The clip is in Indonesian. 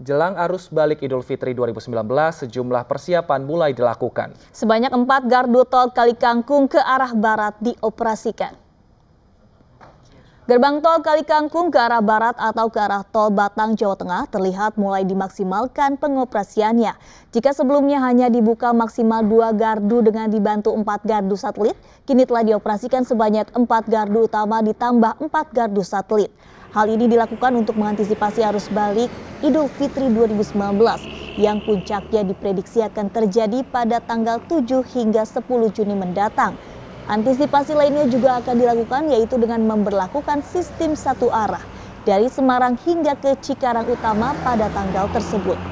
Jelang arus balik Idul Fitri 2019, sejumlah persiapan mulai dilakukan. Sebanyak empat gardu tol Kali Kangkung ke arah barat dioperasikan. Gerbang tol Kali Kangkung ke arah barat atau ke arah tol Batang, Jawa Tengah terlihat mulai dimaksimalkan pengoperasiannya. Jika sebelumnya hanya dibuka maksimal dua gardu dengan dibantu empat gardu satelit, kini telah dioperasikan sebanyak empat gardu utama ditambah empat gardu satelit. Hal ini dilakukan untuk mengantisipasi arus balik Idul Fitri 2019 yang puncaknya diprediksi akan terjadi pada tanggal 7 hingga 10 Juni mendatang. Antisipasi lainnya juga akan dilakukan yaitu dengan memperlakukan sistem satu arah dari Semarang hingga ke Cikarang Utama pada tanggal tersebut.